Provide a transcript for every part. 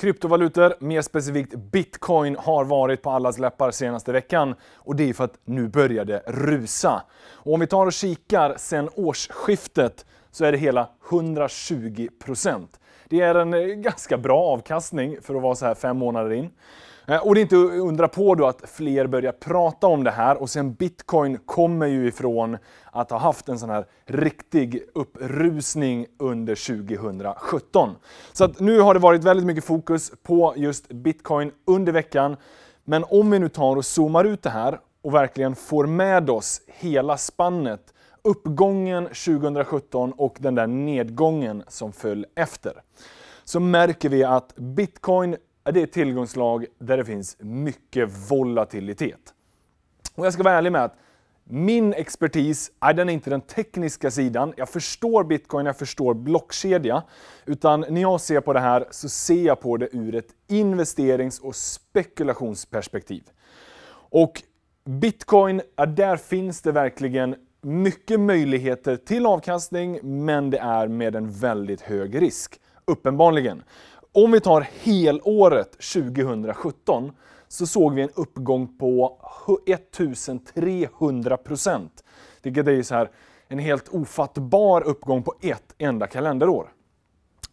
Kryptovalutor, mer specifikt bitcoin, har varit på allas läppar senaste veckan. Och det är för att nu börjar det rusa. Och om vi tar och kikar sen årsskiftet så är det hela 120 Det är en eh, ganska bra avkastning för att vara så här fem månader in. Eh, och det är inte undra på då att fler börjar prata om det här och sen bitcoin kommer ju ifrån att ha haft en sån här riktig upprusning under 2017. Så att nu har det varit väldigt mycket fokus på just bitcoin under veckan. Men om vi nu tar och zoomar ut det här och verkligen får med oss hela spannet uppgången 2017 och den där nedgången som föll efter så märker vi att bitcoin det är ett tillgångslag där det finns mycket volatilitet. Och jag ska vara ärlig med att min expertis är den inte den tekniska sidan. Jag förstår bitcoin, jag förstår blockkedja. Utan när jag ser på det här så ser jag på det ur ett investerings och spekulationsperspektiv. Och bitcoin, där finns det verkligen mycket möjligheter till avkastning, men det är med en väldigt hög risk. Uppenbarligen. Om vi tar helåret 2017 så såg vi en uppgång på 1300 procent. Vilket är så här en helt ofattbar uppgång på ett enda kalenderår.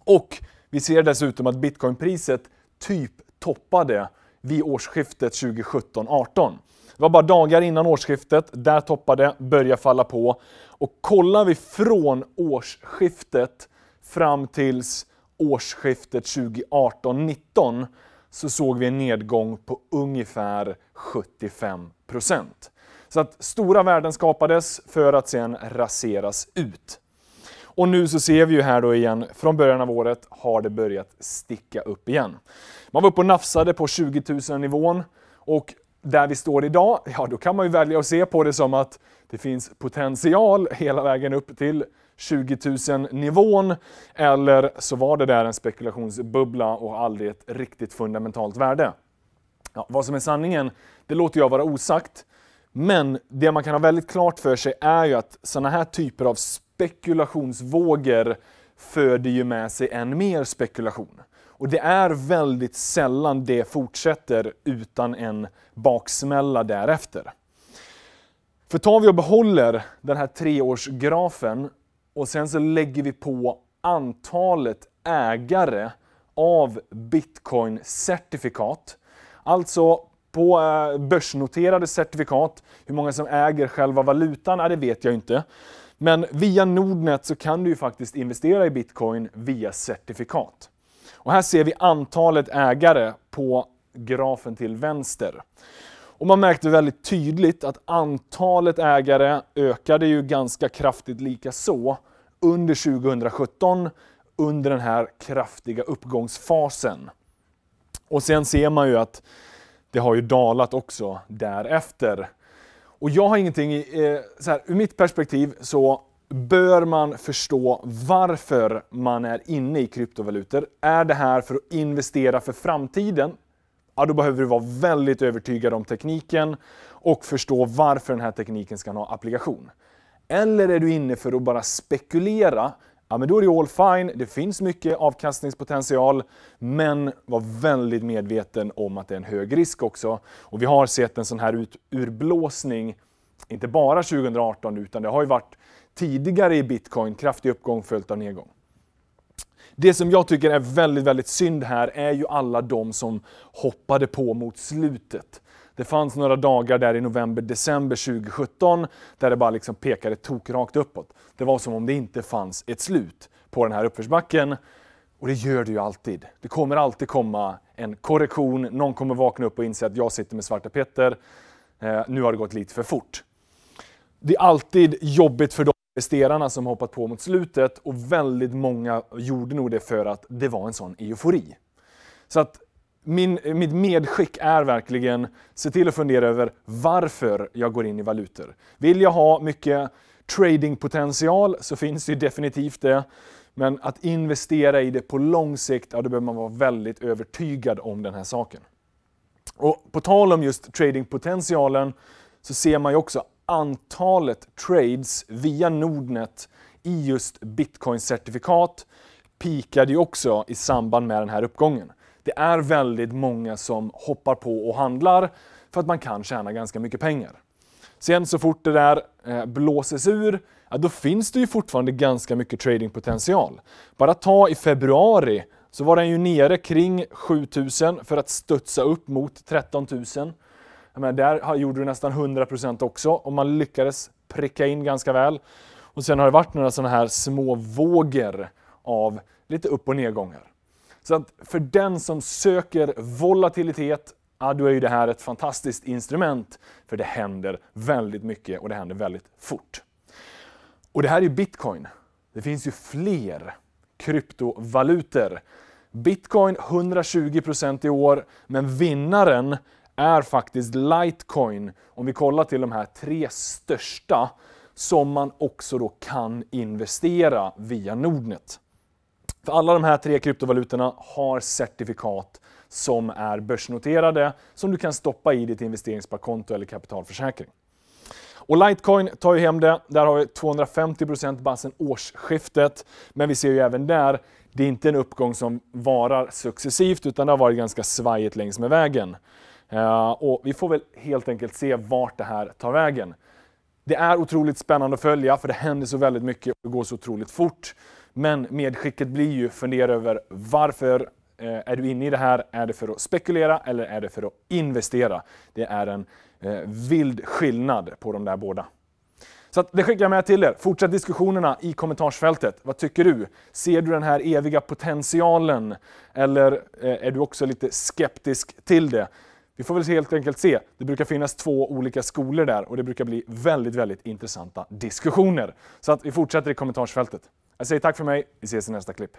Och vi ser dessutom att bitcoinpriset typ toppade vid årsskiftet 2017-18. Det var bara dagar innan årsskiftet, där toppade, började falla på. Och kollar vi från årsskiftet fram tills årsskiftet 2018-19 så såg vi en nedgång på ungefär 75 procent. Så att stora värden skapades för att sedan raseras ut. Och nu så ser vi ju här då igen, från början av året har det börjat sticka upp igen. Man var uppe och nafsade på 20 000 nivån och där vi står idag, ja då kan man ju välja att se på det som att det finns potential hela vägen upp till 20 000-nivån. Eller så var det där en spekulationsbubbla och aldrig ett riktigt fundamentalt värde. Ja, vad som är sanningen, det låter jag vara osagt. Men det man kan ha väldigt klart för sig är ju att sådana här typer av spekulationsvågor föder ju med sig än mer spekulation. Och det är väldigt sällan det fortsätter utan en baksmälla därefter. För tar vi och behåller den här treårsgrafen och sen så lägger vi på antalet ägare av bitcoin-certifikat. Alltså på eh, börsnoterade certifikat, hur många som äger själva valutan, det vet jag inte. Men via Nordnet så kan du ju faktiskt investera i bitcoin via certifikat. Och här ser vi antalet ägare på grafen till vänster. Och man märkte väldigt tydligt att antalet ägare ökade ju ganska kraftigt lika så under 2017 under den här kraftiga uppgångsfasen. Och sen ser man ju att det har ju dalat också därefter. Och jag har ingenting, eh, så här, ur mitt perspektiv så bör man förstå varför man är inne i kryptovalutor. Är det här för att investera för framtiden? ja då behöver du vara väldigt övertygad om tekniken och förstå varför den här tekniken ska ha applikation. Eller är du inne för att bara spekulera, ja men då är det all fine, det finns mycket avkastningspotential, men var väldigt medveten om att det är en hög risk också. Och vi har sett en sån här ut, urblåsning, inte bara 2018 utan det har ju varit tidigare i bitcoin, kraftig uppgång följt av nedgång. Det som jag tycker är väldigt, väldigt synd här är ju alla de som hoppade på mot slutet. Det fanns några dagar där i november, december 2017 där det bara liksom pekade tokrakt uppåt. Det var som om det inte fanns ett slut på den här uppförsbacken. Och det gör det ju alltid. Det kommer alltid komma en korrektion. Någon kommer vakna upp och inse att jag sitter med Svarta Petter. Eh, nu har det gått lite för fort. Det är alltid jobbigt för dem investerarna som hoppat på mot slutet och väldigt många gjorde nog det för att det var en sån eufori. Så att min, mitt medskick är verkligen, se till att fundera över varför jag går in i valutor. Vill jag ha mycket tradingpotential så finns det definitivt det. Men att investera i det på lång sikt, ja, då behöver man vara väldigt övertygad om den här saken. Och på tal om just tradingpotentialen så ser man ju också antalet trades via Nordnet i just bitcoin-certifikat pikade ju också i samband med den här uppgången. Det är väldigt många som hoppar på och handlar för att man kan tjäna ganska mycket pengar. Sen så fort det där eh, blåses ur, ja, då finns det ju fortfarande ganska mycket tradingpotential. Bara ta i februari så var den ju nere kring 7000 för att studsa upp mot 13 000 menar, där gjorde du nästan 100% också och man lyckades pricka in ganska väl. Och sen har det varit några sådana här små vågor av lite upp och nedgångar. Så att för den som söker volatilitet, ja, då är ju det här ett fantastiskt instrument. För det händer väldigt mycket och det händer väldigt fort. Och det här är ju bitcoin. Det finns ju fler kryptovalutor. Bitcoin 120% i år, men vinnaren är faktiskt Litecoin, om vi kollar till de här tre största, som man också då kan investera via Nordnet. För alla de här tre kryptovalutorna har certifikat som är börsnoterade som du kan stoppa i ditt investeringssparkonto eller kapitalförsäkring. Och Litecoin tar ju hem det. Där har vi 250% bara sedan årsskiftet. Men vi ser ju även där, det är inte en uppgång som varar successivt utan det har varit ganska svajigt längs med vägen. Eh, och vi får väl helt enkelt se vart det här tar vägen. Det är otroligt spännande att följa för det händer så väldigt mycket och det går så otroligt fort. Men medskicket blir ju fundera över varför eh, är du inne i det här? Är det för att spekulera eller är det för att investera? Det är en eh, vild skillnad på de där båda. Så det skickar jag med till er. Fortsätt diskussionerna i kommentarsfältet. Vad tycker du? Ser du den här eviga potentialen? Eller är du också lite skeptisk till det? Vi får väl helt enkelt se. Det brukar finnas två olika skolor där och det brukar bli väldigt, väldigt intressanta diskussioner. Så att vi fortsätter i kommentarsfältet. Jag säger tack för mig. Vi ses i nästa klipp.